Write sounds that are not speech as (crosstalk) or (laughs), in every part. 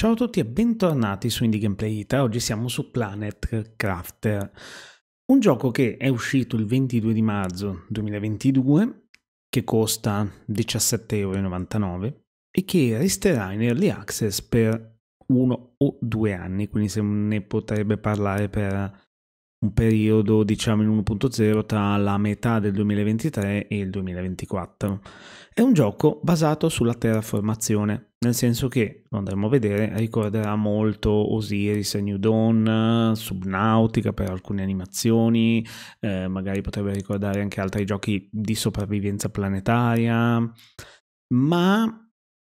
Ciao a tutti e bentornati su Indie Gameplay Ita, oggi siamo su Planet Crafter, un gioco che è uscito il 22 di marzo 2022, che costa 17,99€ e che resterà in early access per uno o due anni, quindi se ne potrebbe parlare per un periodo diciamo in 1.0 tra la metà del 2023 e il 2024. È un gioco basato sulla terraformazione, nel senso che, lo andremo a vedere, ricorderà molto Osiris e New Dawn, Subnautica per alcune animazioni, eh, magari potrebbe ricordare anche altri giochi di sopravvivenza planetaria, ma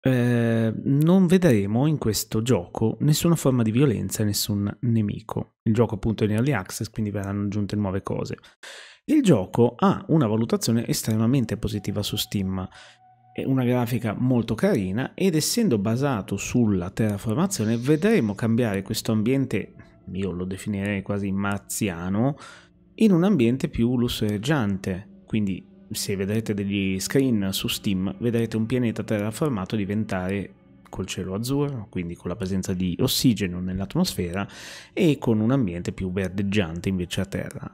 eh, non vedremo in questo gioco nessuna forma di violenza e nessun nemico. Il gioco appunto è in early access, quindi verranno aggiunte nuove cose. Il gioco ha una valutazione estremamente positiva su Steam, è una grafica molto carina ed essendo basato sulla terraformazione vedremo cambiare questo ambiente, io lo definirei quasi marziano, in un ambiente più lussureggiante, quindi se vedrete degli screen su Steam, vedrete un pianeta terraformato diventare col cielo azzurro, quindi con la presenza di ossigeno nell'atmosfera e con un ambiente più verdeggiante invece a terra.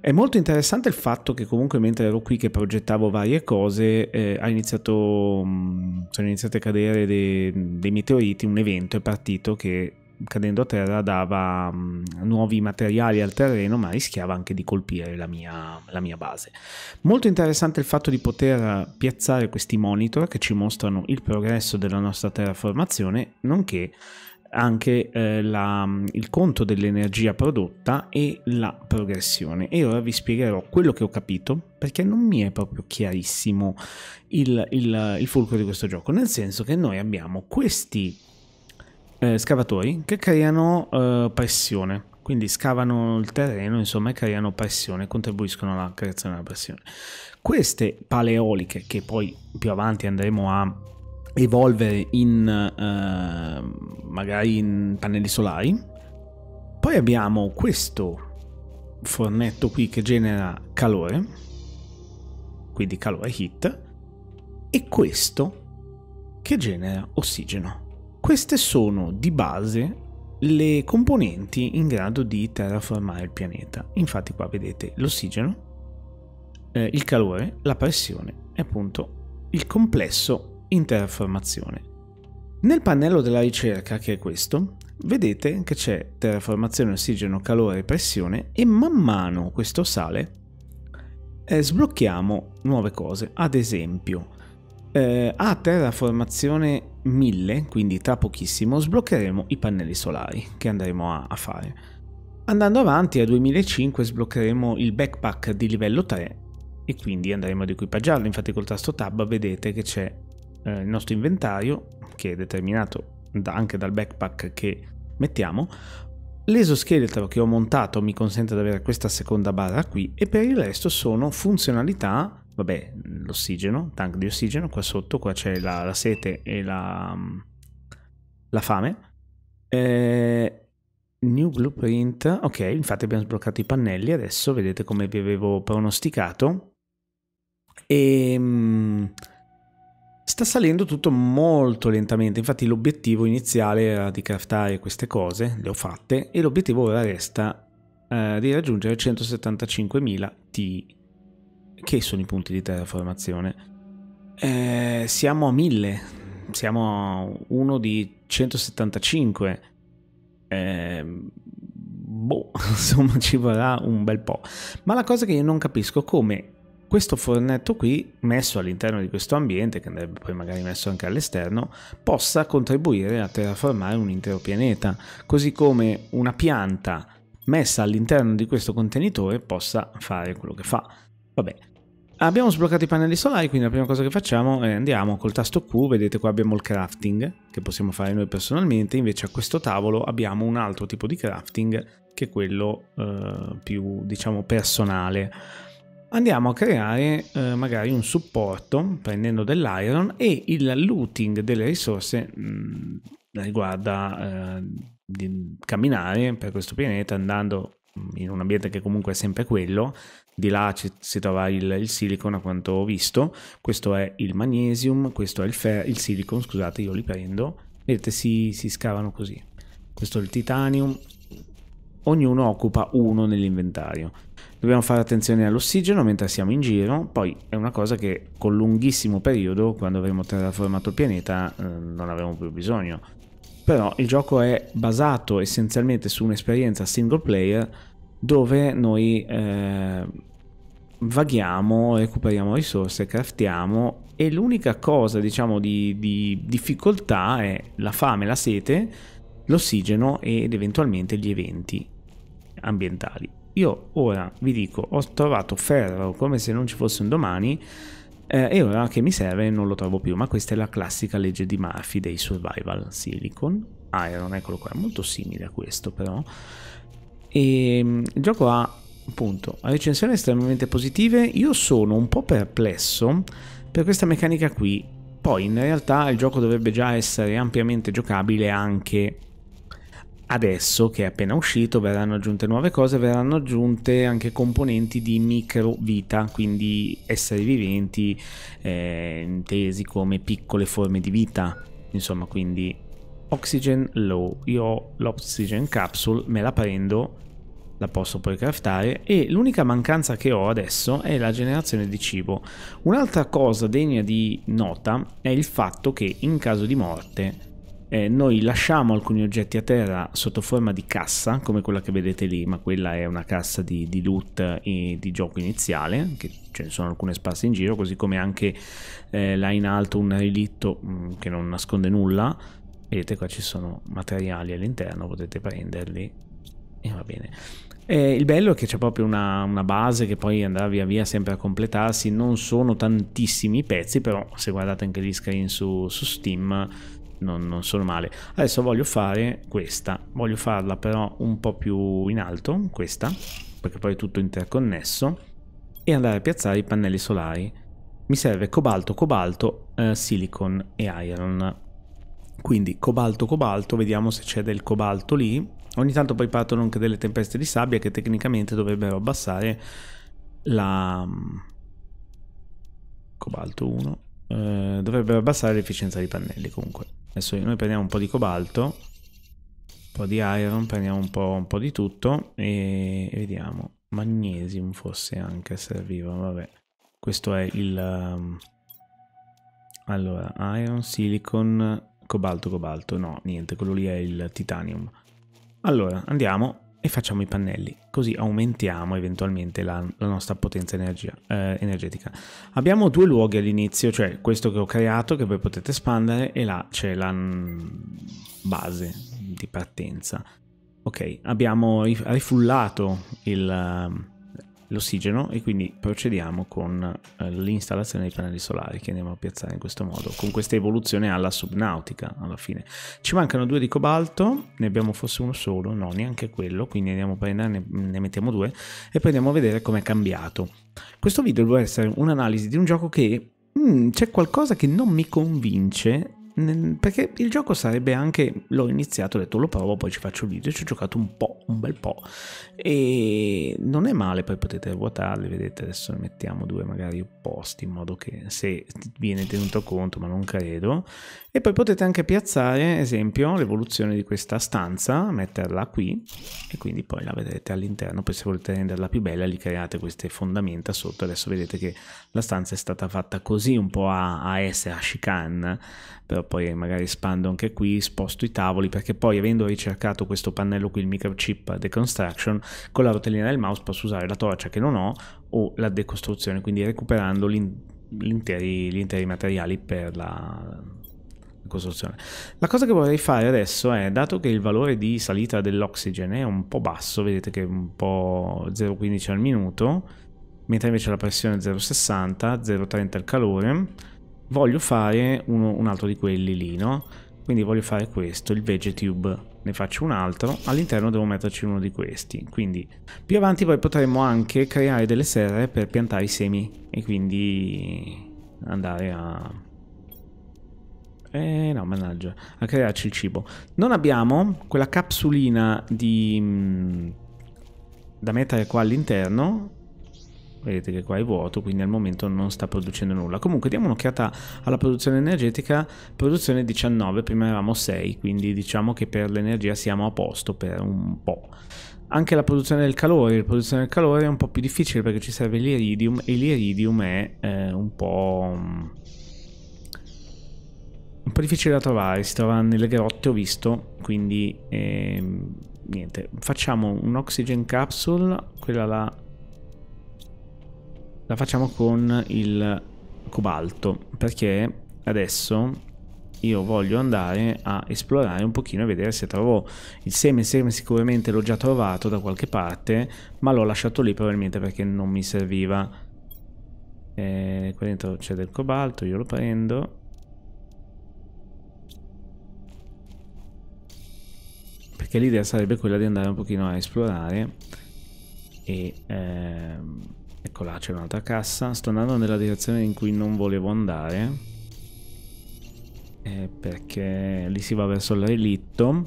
È molto interessante il fatto che comunque mentre ero qui che progettavo varie cose eh, iniziato, mm, sono iniziati a cadere dei, dei meteoriti, un evento è partito che cadendo a terra dava um, nuovi materiali al terreno ma rischiava anche di colpire la mia, la mia base. Molto interessante il fatto di poter piazzare questi monitor che ci mostrano il progresso della nostra terraformazione nonché anche eh, la, mm, il conto dell'energia prodotta e la progressione. E ora vi spiegherò quello che ho capito perché non mi è proprio chiarissimo il, il, il fulcro di questo gioco, nel senso che noi abbiamo questi eh, scavatori che creano eh, pressione. Quindi scavano il terreno, insomma, e creano pressione, contribuiscono alla creazione della pressione. Queste paleoliche, che poi più avanti andremo a evolvere in eh, magari in pannelli solari. Poi abbiamo questo fornetto qui che genera calore, quindi calore hit, e questo che genera ossigeno. Queste sono di base le componenti in grado di terraformare il pianeta. Infatti qua vedete l'ossigeno, eh, il calore, la pressione e appunto il complesso in terraformazione. Nel pannello della ricerca, che è questo, vedete che c'è terraformazione, ossigeno, calore pressione e man mano questo sale eh, sblocchiamo nuove cose. Ad esempio, eh, a terraformazione 1000, quindi tra pochissimo, sbloccheremo i pannelli solari che andremo a, a fare. Andando avanti a 2005 sbloccheremo il backpack di livello 3 e quindi andremo ad equipaggiarlo. Infatti col tasto tab vedete che c'è eh, il nostro inventario che è determinato da, anche dal backpack che mettiamo. L'esoscheletro che ho montato mi consente di avere questa seconda barra qui e per il resto sono funzionalità vabbè, l'ossigeno, tank di ossigeno, qua sotto, qua c'è la, la, sete e la, mm, la fame. Eh, new blueprint, ok, infatti abbiamo sbloccato i pannelli adesso, vedete come vi avevo pronosticato. E... Ehm, sta salendo tutto molto lentamente, infatti l'obiettivo iniziale era di craftare queste cose, le ho fatte, e l'obiettivo ora resta eh, di raggiungere 175.000 T che sono i punti di terraformazione? Eh, siamo a 1000, siamo a uno di 175. Eh, boh, (laughs) insomma ci vorrà un bel po'. Ma la cosa che io non capisco è come questo fornetto qui, messo all'interno di questo ambiente, che andrebbe poi magari messo anche all'esterno, possa contribuire a terraformare un intero pianeta, così come una pianta messa all'interno di questo contenitore possa fare quello che fa. Vabbè, Abbiamo sbloccato i pannelli solari, quindi la prima cosa che facciamo è andiamo col tasto Q, vedete qua abbiamo il crafting che possiamo fare noi personalmente, invece a questo tavolo abbiamo un altro tipo di crafting che è quello eh, più diciamo personale. Andiamo a creare eh, magari un supporto prendendo dell'iron e il looting delle risorse mh, mm, riguarda eh, camminare per questo pianeta andando in un ambiente che comunque è sempre quello, di là ci, si trova il, il, silicon a quanto ho visto, questo è il magnesium, questo è il, fer- il silicon, scusate io li prendo, vedete si, si scavano così, questo è il titanium, ognuno occupa uno nell'inventario. Dobbiamo fare attenzione all'ossigeno mentre siamo in giro, poi è una cosa che con lunghissimo periodo, quando avremo terraformato il pianeta, eh, non avremo più bisogno però il gioco è basato essenzialmente su un'esperienza single player dove noi eh, vaghiamo, recuperiamo risorse, craftiamo e l'unica cosa diciamo di, di difficoltà è la fame, la sete, l'ossigeno ed eventualmente gli eventi ambientali. Io ora vi dico, ho trovato ferro come se non ci fosse un domani eh, e ora che mi serve non lo trovo più, ma questa è la classica legge di Murphy dei survival silicon, ah, iron, eccolo qua, è molto simile a questo però. E ehm, il gioco ha appunto recensioni estremamente positive, io sono un po' perplesso per questa meccanica qui, poi in realtà il gioco dovrebbe già essere ampiamente giocabile anche adesso che è appena uscito verranno aggiunte nuove cose, verranno aggiunte anche componenti di microvita, quindi esseri viventi eh, intesi come piccole forme di vita, insomma quindi oxygen low, io ho l'oxygen capsule, me la prendo, la posso poi craftare e l'unica mancanza che ho adesso è la generazione di cibo. Un'altra cosa degna di nota è il fatto che in caso di morte eh, noi lasciamo alcuni oggetti a terra sotto forma di cassa, come quella che vedete lì, ma quella è una cassa di, di loot e di gioco iniziale, che ce ne sono alcune sparse in giro, così come anche eh, là in alto un relitto mh, mm, che non nasconde nulla. Vedete qua ci sono materiali all'interno, potete prenderli e va bene. Eh, il bello è che c'è proprio una, una, base che poi andrà via via sempre a completarsi, non sono tantissimi pezzi, però se guardate anche gli screen su, su Steam non, non sono male. Adesso voglio fare questa, voglio farla però un po' più in alto, questa, perché poi è tutto interconnesso, e andare a piazzare i pannelli solari. Mi serve cobalto, cobalto, eh, silicon e iron. Quindi cobalto, cobalto, vediamo se c'è del cobalto lì. Ogni tanto poi partono anche delle tempeste di sabbia che tecnicamente dovrebbero abbassare la... Mm, cobalto 1. Eh, dovrebbero abbassare l'efficienza dei pannelli comunque. Adesso noi prendiamo un po' di cobalto, un po' di iron, prendiamo un po', un po di tutto e, vediamo. Magnesium forse anche serviva, vabbè. Questo è il... Um, allora, iron, silicon, cobalto, cobalto. No, niente, quello lì è il titanium. Allora, andiamo e facciamo i pannelli, così aumentiamo eventualmente la, la nostra potenza energia, eh, energetica. Abbiamo due luoghi all'inizio, cioè questo che ho creato che voi potete espandere e là c'è la mm, base di partenza. Ok, abbiamo rifullato il l'ossigeno e quindi procediamo con eh, l'installazione dei pannelli solari che andiamo a piazzare in questo modo, con questa evoluzione alla subnautica alla fine. Ci mancano due di cobalto, ne abbiamo forse uno solo, no neanche quello, quindi andiamo a prenderne, ne mettiamo due e poi andiamo a vedere com'è cambiato. Questo video deve essere un'analisi di un gioco che mm, c'è qualcosa che non mi convince perché il gioco sarebbe anche l'ho iniziato, ho detto lo provo, poi ci faccio il video, ci ho giocato un po', un bel po' e non è male, poi potete ruotarli, vedete adesso ne mettiamo due magari opposti in modo che se viene tenuto conto, ma non credo e poi potete anche piazzare, esempio, l'evoluzione di questa stanza, metterla qui e quindi poi la vedrete all'interno, poi se volete renderla più bella gli create queste fondamenta sotto, adesso vedete che la stanza è stata fatta così un po' a, a S, a chicane, però poi magari espando anche qui, sposto i tavoli, perché poi avendo ricercato questo pannello qui, il microchip deconstruction, con la rotellina del mouse posso usare la torcia che non ho o la decostruzione, quindi recuperando gli interi, gli interi materiali per la costruzione. La cosa che vorrei fare adesso è, dato che il valore di salita dell'oxygen è un po' basso, vedete che è un po' 0,15 al minuto, mentre invece la pressione è 0,60, 0,30 il calore, voglio fare uno, un altro di quelli lì, no? Quindi voglio fare questo, il VegeTube. Ne faccio un altro, all'interno devo metterci uno di questi. Quindi più avanti poi potremo anche creare delle serre per piantare i semi e quindi andare a... Eh no, mannaggia, a crearci il cibo. Non abbiamo quella capsulina di... Mm, da mettere qua all'interno vedete che qua è vuoto quindi al momento non sta producendo nulla comunque diamo un'occhiata alla produzione energetica produzione 19 prima eravamo 6 quindi diciamo che per l'energia siamo a posto per un po' anche la produzione del calore la produzione del calore è un po' più difficile perché ci serve l'iridium e l'iridium è eh, un po' mm, un po' difficile da trovare si trova nelle grotte ho visto quindi eh, niente facciamo un oxygen capsule quella là la facciamo con il cobalto perché adesso io voglio andare a esplorare un pochino e vedere se trovo il seme. Il seme sicuramente l'ho già trovato da qualche parte, ma l'ho lasciato lì probabilmente perché non mi serviva. e eh, qua dentro c'è del cobalto, io lo prendo. Perché l'idea sarebbe quella di andare un pochino a esplorare e... Ehm, Eccola, c'è un'altra cassa. Sto andando nella direzione in cui non volevo andare. Eh, perché lì si va verso il relitto.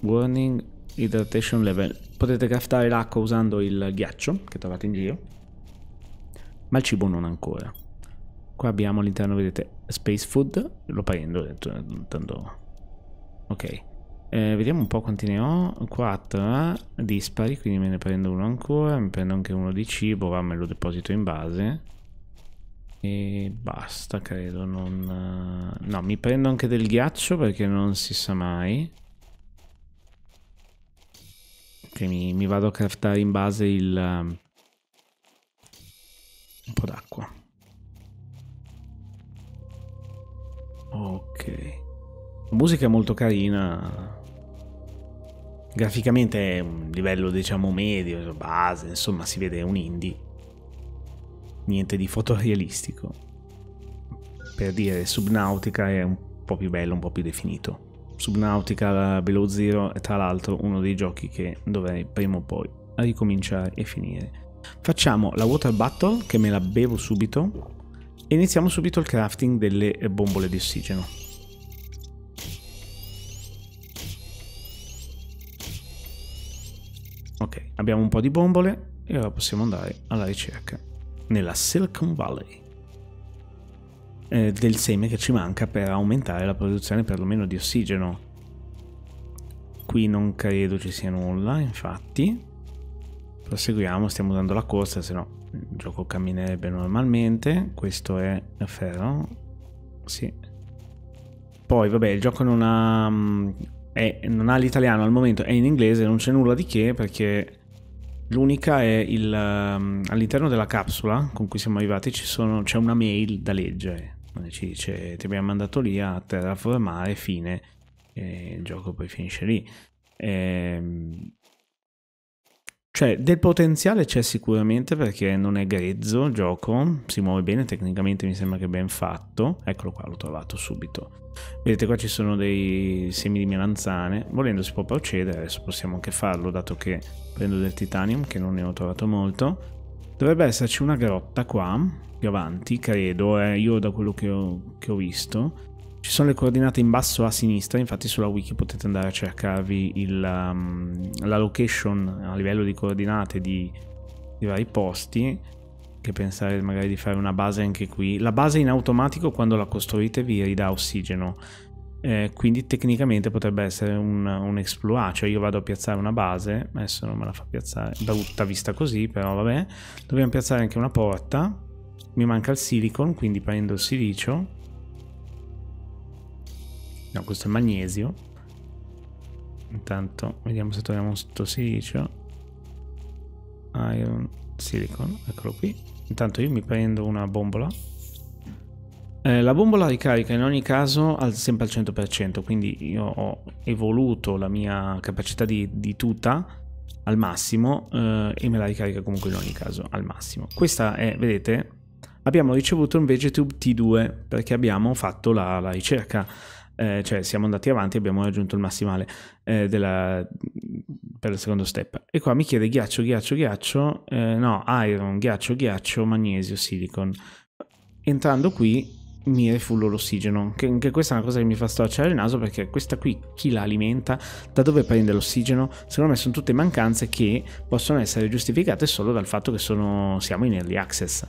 Warning Hydration Level. Potete craftare l'acqua usando il ghiaccio che trovate in giro. Ma il cibo non ancora. Qua abbiamo all'interno, vedete, Space Food. Lo prendo, tanto... Ok. Eh, vediamo un po' quanti ne ho. 4 eh, dispari, quindi me ne prendo uno ancora. Mi prendo anche uno di cibo, va, me lo deposito in base. E basta, credo. Non... Eh, no, mi prendo anche del ghiaccio perché non si sa mai. Che mi, mi vado a craftare in base il... Eh, un po' d'acqua. Ok. La musica è molto carina. Graficamente è un livello diciamo medio, base, insomma si vede un indie. Niente di fotorealistico. Per dire, Subnautica è un po' più bello, un po' più definito. Subnautica Below Zero è tra l'altro uno dei giochi che dovrei prima o poi ricominciare e finire. Facciamo la Water Battle, che me la bevo subito, e iniziamo subito il crafting delle bombole di ossigeno. Abbiamo un po' di bombole e ora possiamo andare alla ricerca nella Silicon Valley eh, del seme che ci manca per aumentare la produzione perlomeno di ossigeno. Qui non credo ci sia nulla, infatti. Proseguiamo, stiamo dando la corsa, se no il gioco camminerebbe normalmente. Questo è ferro. Sì. Poi, vabbè, il gioco non ha, mm, è, non ha l'italiano al momento, è in inglese, non c'è nulla di che perché L'unica è il, um, all'interno della capsula con cui siamo arrivati c'è una mail da leggere. Ci dice ti abbiamo mandato lì a terraformare, fine. E il gioco poi finisce lì. Ehm... Cioè, del potenziale c'è sicuramente perché non è grezzo il gioco, si muove bene, tecnicamente mi sembra che ben fatto. Eccolo qua, l'ho trovato subito. Vedete qua ci sono dei semi di melanzane, volendo si può procedere, adesso possiamo anche farlo dato che prendo del titanium che non ne ho trovato molto. Dovrebbe esserci una grotta qua, più avanti, credo, eh, io da quello che ho, che ho visto. Ci sono le coordinate in basso a sinistra, infatti sulla wiki potete andare a cercarvi il, um, la location a livello di coordinate di, di vari posti che pensare magari di fare una base anche qui. La base in automatico quando la costruite vi ridà ossigeno, eh, quindi tecnicamente potrebbe essere un, un exploit, cioè io vado a piazzare una base, adesso non me la fa piazzare, brutta vista così, però vabbè. Dobbiamo piazzare anche una porta, mi manca il silicon, quindi prendo il silicio No, questo è magnesio. Intanto vediamo se troviamo sto silicio. Iron silicon, eccolo qui. Intanto io mi prendo una bombola. Eh, la bombola ricarica in ogni caso al, sempre al 100%, quindi io ho evoluto la mia capacità di, di tuta al massimo eh, e me la ricarica comunque in ogni caso al massimo. Questa è, vedete, abbiamo ricevuto un VegeTube T2 perché abbiamo fatto la, la ricerca eh, cioè siamo andati avanti e abbiamo raggiunto il massimale eh, della, per il secondo step. E qua mi chiede ghiaccio, ghiaccio, ghiaccio, eh, no, iron, ghiaccio, ghiaccio, magnesio, silicon. Entrando qui mi refullo l'ossigeno, che anche questa è una cosa che mi fa storcere il naso perché questa qui chi la alimenta, da dove prende l'ossigeno, secondo me sono tutte mancanze che possono essere giustificate solo dal fatto che sono, siamo in early access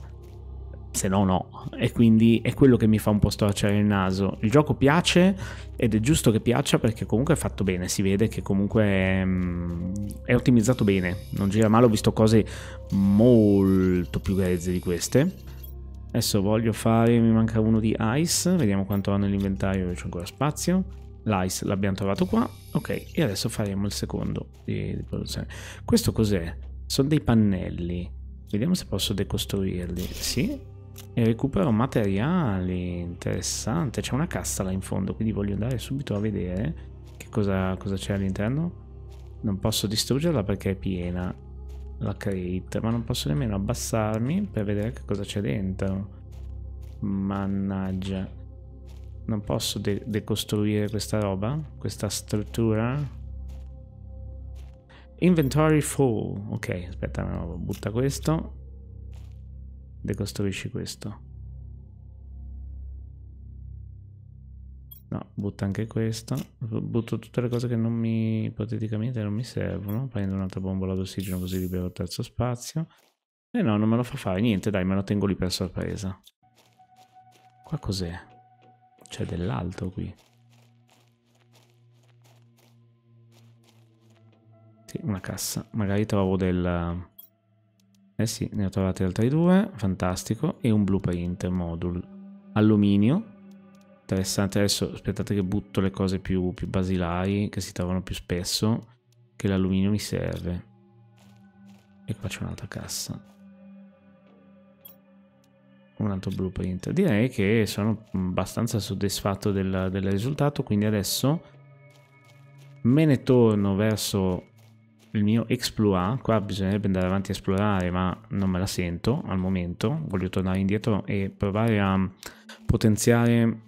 se no no. E quindi è quello che mi fa un po' storcere il naso. Il gioco piace ed è giusto che piaccia perché comunque è fatto bene, si vede che comunque è, mm, è ottimizzato bene, non gira male, ho visto cose molto più grezze di queste. Adesso voglio fare, mi manca uno di ice, vediamo quanto ho nell'inventario, c'è ancora spazio. L'ice l'abbiamo trovato qua, ok, e adesso faremo il secondo di, di produzione. Questo cos'è? Sono dei pannelli, vediamo se posso decostruirli, sì, e recupero materiali, interessante. C'è una cassa là in fondo, quindi voglio andare subito a vedere che cosa c'è all'interno. Non posso distruggerla perché è piena la crate, ma non posso nemmeno abbassarmi per vedere che cosa c'è dentro. Mannaggia. Non posso de decostruire questa roba, questa struttura. Inventory full. Ok, aspetta, no, butta questo decostruisci questo. No, butta anche questo. Butto tutte le cose che non mi, ipoteticamente, non mi servono. Prendo un'altra bombola d'ossigeno così libero il terzo spazio. E eh no, non me lo fa fare. Niente, dai, me lo tengo lì per sorpresa. Qua cos'è? C'è dell'altro qui. Sì, una cassa. Magari trovo del eh sì, ne ho trovati altri due, fantastico, e un blueprint module. Alluminio, interessante, adesso aspettate che butto le cose più, più basilari, che si trovano più spesso, che l'alluminio mi serve. E qua c'è un'altra cassa. Un altro blueprint. Direi che sono abbastanza soddisfatto del, del risultato, quindi adesso me ne torno verso il mio exploit, qua bisognerebbe andare avanti a esplorare ma non me la sento al momento, voglio tornare indietro e provare a potenziare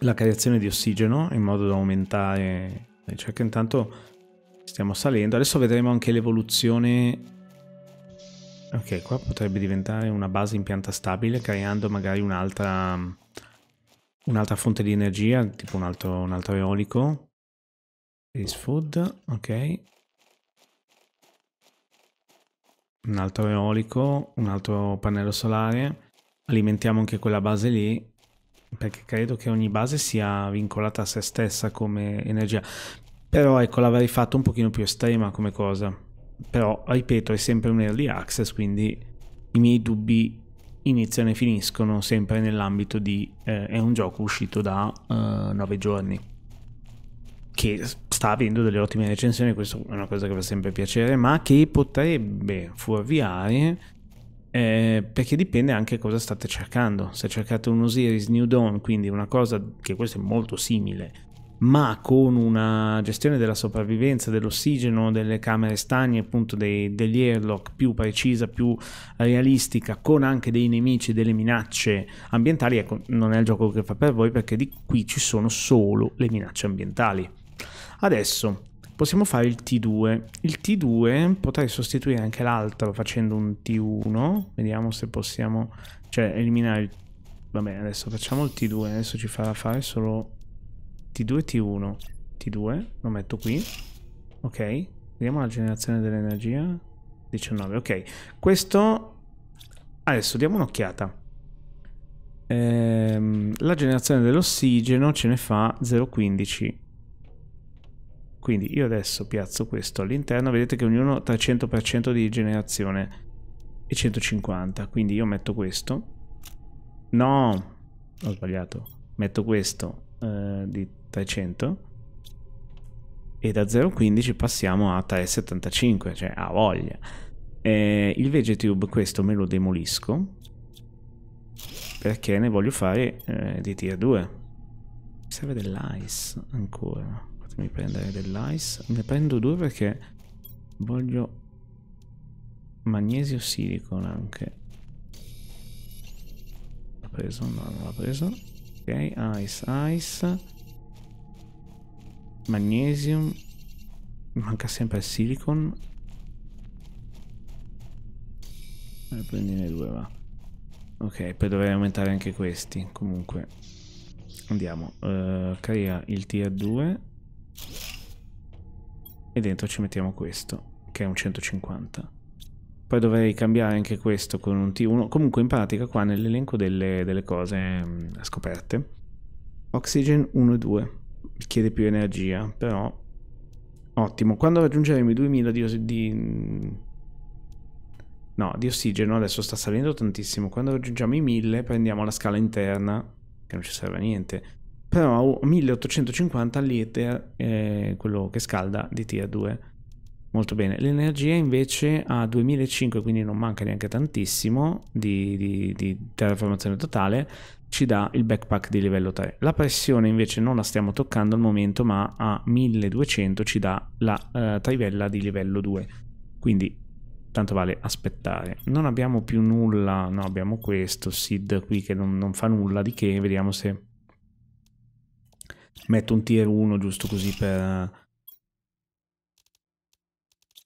la creazione di ossigeno in modo da aumentare la ricerca, intanto stiamo salendo, adesso vedremo anche l'evoluzione, ok qua potrebbe diventare una base in pianta stabile creando magari un'altra un'altra fonte di energia, tipo un altro, un altro eolico, Is food, ok un altro eolico, un altro pannello solare, alimentiamo anche quella base lì, perché credo che ogni base sia vincolata a se stessa come energia. Però ecco, l'avrei fatto un pochino più estrema come cosa. Però, ripeto, è sempre un early access, quindi i miei dubbi iniziano e finiscono sempre nell'ambito di... Eh, è un gioco uscito da eh, 9 giorni che sta avendo delle ottime recensioni, questa è una cosa che fa sempre piacere, ma che potrebbe fuorviare eh, perché dipende anche cosa state cercando. Se cercate un Osiris New Dawn, quindi una cosa che questo è molto simile, ma con una gestione della sopravvivenza, dell'ossigeno, delle camere stagne, appunto dei, degli airlock più precisa, più realistica, con anche dei nemici, delle minacce ambientali, ecco, non è il gioco che fa per voi perché di qui ci sono solo le minacce ambientali Adesso possiamo fare il T2. Il T2 potrei sostituire anche l'altro facendo un T1. Vediamo se possiamo... Cioè, eliminare il... bene, adesso facciamo il T2. Adesso ci farà fare solo T2 T1. T2, lo metto qui. Ok. Vediamo la generazione dell'energia. 19, ok. Questo... Adesso diamo un'occhiata. Ehm, la generazione dell'ossigeno ce ne fa 0,15 quindi io adesso piazzo questo all'interno, vedete che ognuno ha 300% di generazione e 150, quindi io metto questo. No, ho sbagliato. Metto questo eh, di 300 e da 0,15 passiamo a 3,75, cioè a voglia. Eh, il Vegetube questo me lo demolisco perché ne voglio fare eh, di tier 2. Mi serve dell'ice ancora. Fammi prendere dell'ice. Ne prendo due perché voglio magnesio silicon anche. L'ha preso? No, non l'ha preso. Ok, ice, ice. Magnesium. Manca sempre il silicon. Ne eh, prendine due, va. Ok, poi dovrei aumentare anche questi. Comunque, andiamo. Uh, crea il tier 2 e dentro ci mettiamo questo, che è un 150. Poi dovrei cambiare anche questo con un T1. Comunque in pratica qua nell'elenco delle, delle, cose mh, scoperte. Oxygen 1 e 2. Chiede più energia, però... Ottimo. Quando raggiungeremo i 2000 di... di no, di ossigeno adesso sta salendo tantissimo. Quando raggiungiamo i 1000 prendiamo la scala interna, che non ci serve a niente però 1850 liter è quello che scalda di tier 2 molto bene l'energia invece a 2005 quindi non manca neanche tantissimo di, di, di terraformazione totale ci dà il backpack di livello 3 la pressione invece non la stiamo toccando al momento ma a 1200 ci dà la eh, trivella di livello 2 quindi tanto vale aspettare non abbiamo più nulla no abbiamo questo SID qui che non, non fa nulla di che vediamo se Metto un tier 1 giusto così per,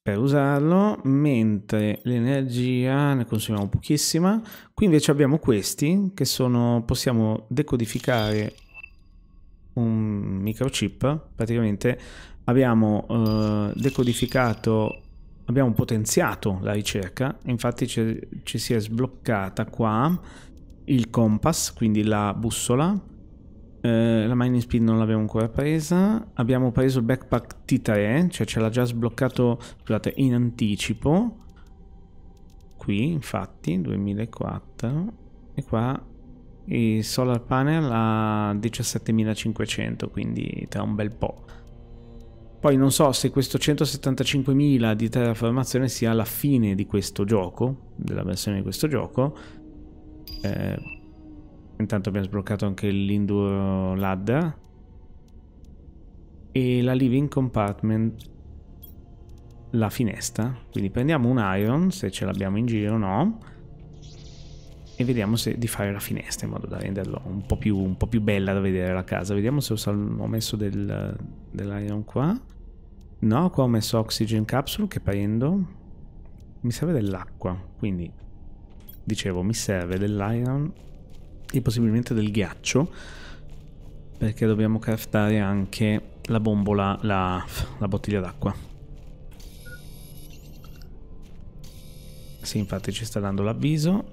per usarlo, mentre l'energia ne consumiamo pochissima. Qui invece abbiamo questi che sono, possiamo decodificare un microchip, praticamente abbiamo eh, decodificato, abbiamo potenziato la ricerca, infatti ci, si è sbloccata qua il compass, quindi la bussola, eh, la mining speed non l'abbiamo ancora presa. Abbiamo preso il backpack T3, cioè ce l'ha già sbloccato scusate, in anticipo. Qui, infatti, 2004. E qua il solar panel a 17.500, quindi tra un bel po'. Poi non so se questo 175.000 di terraformazione sia la fine di questo gioco, della versione di questo gioco. Eh, Intanto abbiamo sbloccato anche l'Induro eh, Ladder. E la Living Compartment, la finestra. Quindi prendiamo un Iron, se ce l'abbiamo in giro o no. E vediamo se, di fare la finestra in modo da renderlo un po' più, un po più bella da vedere la casa. Vediamo se ho, ho messo del, dell'iron qua. No, qua ho messo oxygen capsule che prendo. Mi serve dell'acqua, quindi dicevo mi serve dell'iron e possibilmente del ghiaccio perché dobbiamo craftare anche la bombola, la, la bottiglia d'acqua. Sì, infatti ci sta dando l'avviso.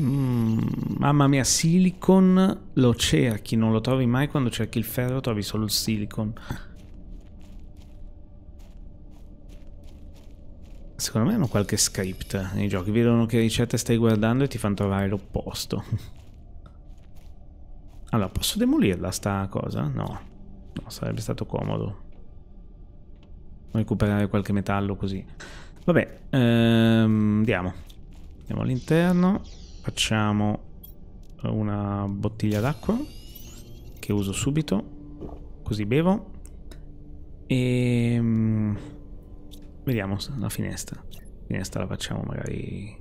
Mm, mamma mia, silicon lo cerchi, non lo trovi mai quando cerchi il ferro, trovi solo il silicon. Secondo me hanno qualche script nei giochi, vedono che ricette stai guardando e ti fanno trovare l'opposto. Allora, posso demolirla sta cosa? No. No, sarebbe stato comodo. Recuperare qualche metallo così. Vabbè, ehm, andiamo. Andiamo all'interno. Facciamo una bottiglia d'acqua che uso subito. Così bevo. E... Ehm, vediamo la finestra. La finestra la facciamo magari...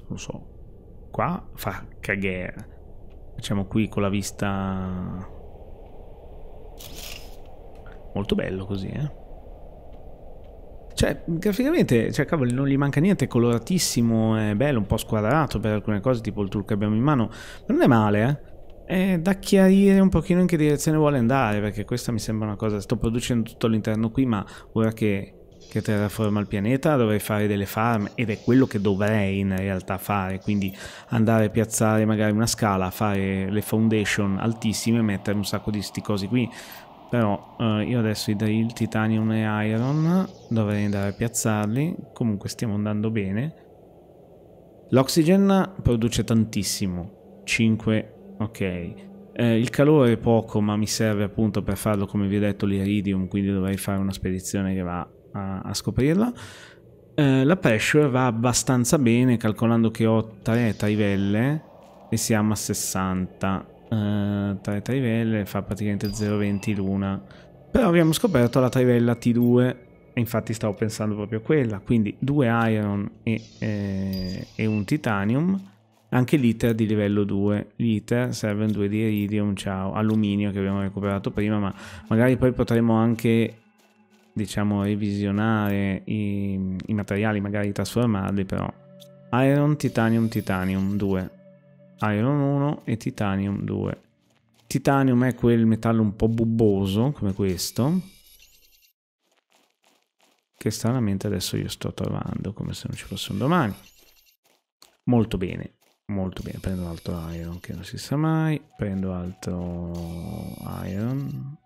Non lo so. Qua fa cagare Facciamo qui con la vista... Molto bello così, eh? Cioè, graficamente, cioè, cavolo, non gli manca niente, è coloratissimo, è bello, un po' squadrato per alcune cose, tipo il tool che abbiamo in mano, ma non è male, eh? È da chiarire un pochino in che direzione vuole andare, perché questa mi sembra una cosa... Sto producendo tutto all'interno qui, ma ora che che terraforma il pianeta, dovrei fare delle farm ed è quello che dovrei in realtà fare, quindi andare a piazzare magari una scala, fare le foundation altissime e mettere un sacco di sti cosi qui. Però eh, io adesso i drill, titanium e iron dovrei andare a piazzarli, comunque stiamo andando bene. L'oxygen produce tantissimo, 5, ok. Eh, il calore è poco ma mi serve appunto per farlo come vi ho detto l'iridium, quindi dovrei fare una spedizione che va a, a scoprirla. Eh, la pressure va abbastanza bene, calcolando che ho 3 trivelle e siamo a 60. Eh, 3 trivelle fa praticamente 0,20 l'una. Però abbiamo scoperto la trivella T2 e infatti stavo pensando proprio a quella. Quindi 2 iron e, eh, e un titanium. Anche l'iter di livello 2. L'iter serve un 2 di iridium, ciao, alluminio che abbiamo recuperato prima, ma magari poi potremo anche diciamo, revisionare i, i materiali, magari trasformarli, però. Iron, titanium, titanium 2. Iron 1 e titanium 2. Titanium è quel metallo un po' bubboso, come questo, che stranamente adesso io sto trovando, come se non ci fosse un domani. Molto bene, molto bene. Prendo altro iron, che non si sa mai. Prendo altro iron.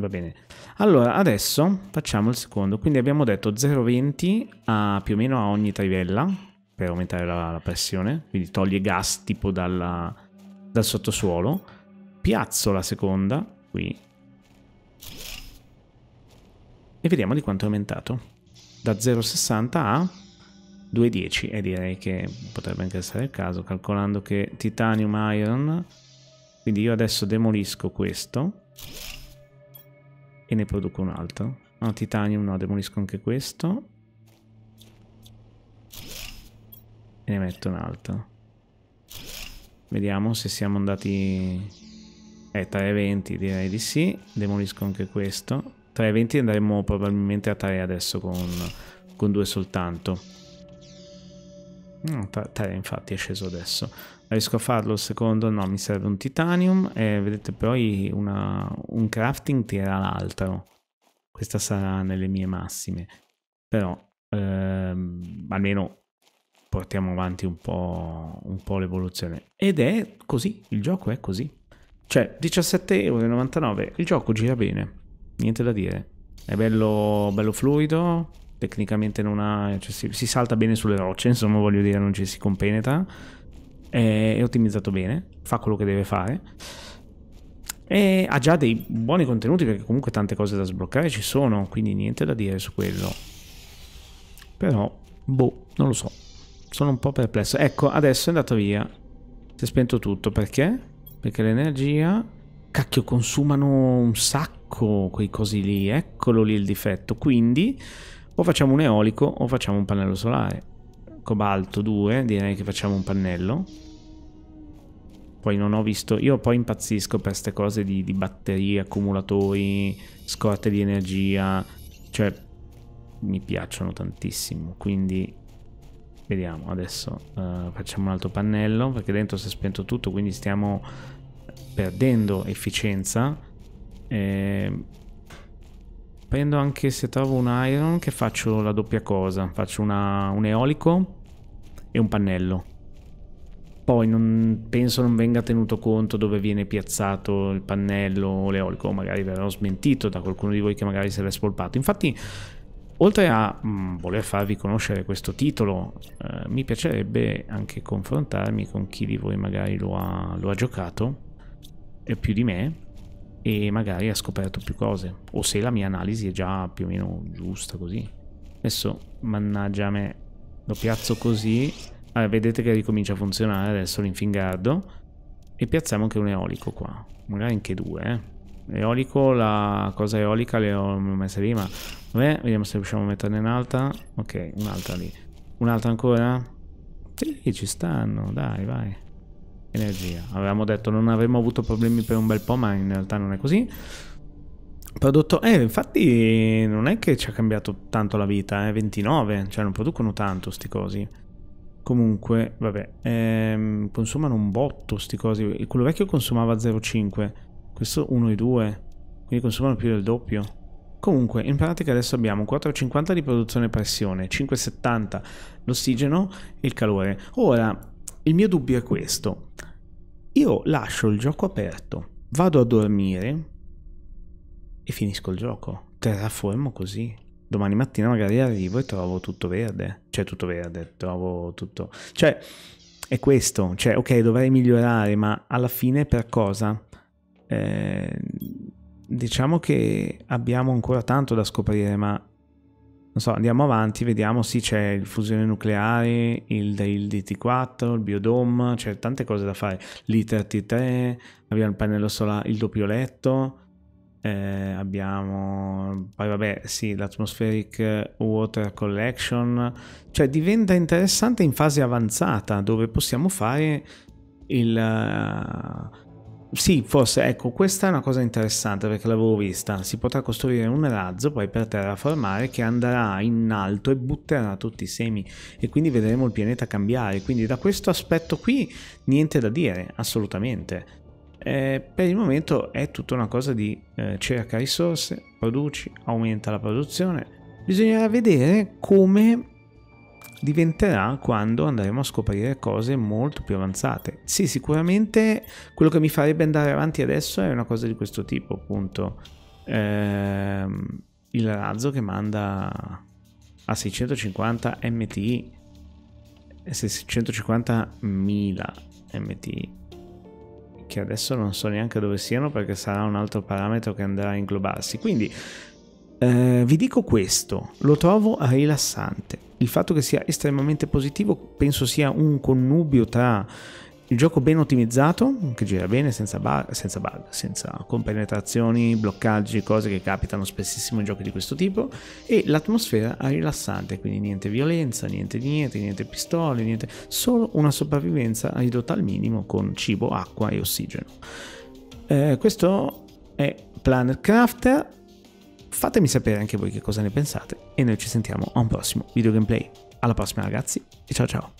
Va bene. Allora, adesso facciamo il secondo. Quindi abbiamo detto 0,20 a più o meno a ogni trivella per aumentare la, la pressione. Quindi toglie gas tipo dalla, dal sottosuolo. Piazzo la seconda qui. E vediamo di quanto è aumentato. Da 0,60 a 2,10 e direi che potrebbe anche essere il caso, calcolando che titanium iron... Quindi io adesso demolisco questo e ne produco un altro. No, titanium no, demolisco anche questo. E ne metto un altro. Vediamo se siamo andati... Eh, 3.20 direi di sì. Demolisco anche questo. 3.20 andremo probabilmente a 3 adesso con, con due soltanto. No, 3 infatti è sceso adesso riesco a farlo il secondo no mi serve un titanium e vedete poi una, un crafting tira l'altro questa sarà nelle mie massime però ehm, almeno portiamo avanti un po', un po' l'evoluzione ed è così il gioco è così cioè 17,99€ il gioco gira bene niente da dire è bello, bello fluido tecnicamente non ha cioè si, si salta bene sulle rocce insomma voglio dire non ci si compenetra è ottimizzato bene, fa quello che deve fare e ha già dei buoni contenuti perché comunque tante cose da sbloccare ci sono, quindi niente da dire su quello. Però, boh, non lo so, sono un po' perplesso. Ecco, adesso è andato via, si è spento tutto, perché? Perché l'energia, cacchio, consumano un sacco quei cosi lì, eccolo lì il difetto, quindi o facciamo un eolico o facciamo un pannello solare cobalto 2, direi che facciamo un pannello. Poi non ho visto... Io poi impazzisco per queste cose di, di batterie, accumulatori, scorte di energia. Cioè, mi piacciono tantissimo, quindi vediamo adesso uh, facciamo un altro pannello perché dentro si è spento tutto quindi stiamo perdendo efficienza e... Ehm, prendo anche se trovo un iron che faccio la doppia cosa faccio una, un eolico e un pannello. Poi non, penso non venga tenuto conto dove viene piazzato il pannello o l'eolico, magari verrò smentito da qualcuno di voi che magari se l'è spolpato. Infatti, oltre a mh, mm, voler farvi conoscere questo titolo, eh, mi piacerebbe anche confrontarmi con chi di voi magari lo ha, lo ha giocato più di me e magari ha scoperto più cose o se la mia analisi è già più o meno giusta così adesso mannaggia a me lo piazzo così. Allora, ah, vedete che ricomincia a funzionare adesso l'infingardo. E piazziamo anche un eolico qua. Magari anche due, eh. Eolico, la cosa eolica le ho messe lì, ma vabbè, vediamo se riusciamo a metterne un'altra. Ok, un'altra lì. Un'altra ancora? Sì, ci stanno, dai, vai. Energia. Avevamo detto non avremmo avuto problemi per un bel po', ma in realtà non è così. Prodotto, eh, infatti non è che ci ha cambiato tanto la vita, eh, 29, cioè non producono tanto sti cosi. Comunque, vabbè, ehm, consumano un botto sti cosi. Quello vecchio consumava 0,5, questo 1,2, quindi consumano più del doppio. Comunque, in pratica adesso abbiamo 4,50 di produzione pressione, 5,70 l'ossigeno e il calore. Ora, il mio dubbio è questo. Io lascio il gioco aperto, vado a dormire e finisco il gioco. Terraformo così. Domani mattina magari arrivo e trovo tutto verde. Cioè tutto verde, trovo tutto... Cioè è questo. Cioè ok, dovrei migliorare, ma alla fine per cosa? Eh, diciamo che abbiamo ancora tanto da scoprire, ma non so, andiamo avanti, vediamo, sì c'è il fusione nucleare, il, il DT4, il biodome, c'è cioè tante cose da fare, l'ITER T3, abbiamo il pannello solare, il doppio letto, eh, abbiamo poi vabbè sì l'atmospheric water collection cioè diventa interessante in fase avanzata dove possiamo fare il uh, sì forse ecco questa è una cosa interessante perché l'avevo vista si potrà costruire un razzo poi per terraformare che andrà in alto e butterà tutti i semi e quindi vedremo il pianeta cambiare quindi da questo aspetto qui niente da dire assolutamente eh, per il momento è tutta una cosa di eh, cerca risorse, produci, aumenta la produzione. Bisognerà vedere come diventerà quando andremo a scoprire cose molto più avanzate. Sì, sicuramente quello che mi farebbe andare avanti adesso è una cosa di questo tipo, appunto. Eh, il razzo che manda a 650 MTI, 650.000 MTI che adesso non so neanche dove siano perché sarà un altro parametro che andrà a inglobarsi. Quindi eh, vi dico questo, lo trovo rilassante. Il fatto che sia estremamente positivo penso sia un connubio tra il gioco ben ottimizzato, che gira bene, senza bug, senza, bug, senza compenetrazioni, bloccaggi, cose che capitano spessissimo in giochi di questo tipo. E l'atmosfera rilassante, quindi niente violenza, niente di niente, niente pistole, niente, solo una sopravvivenza ridotta al minimo con cibo, acqua e ossigeno. Eh, questo è Planet Crafter. Fatemi sapere anche voi che cosa ne pensate e noi ci sentiamo a un prossimo video gameplay. Alla prossima ragazzi e ciao ciao!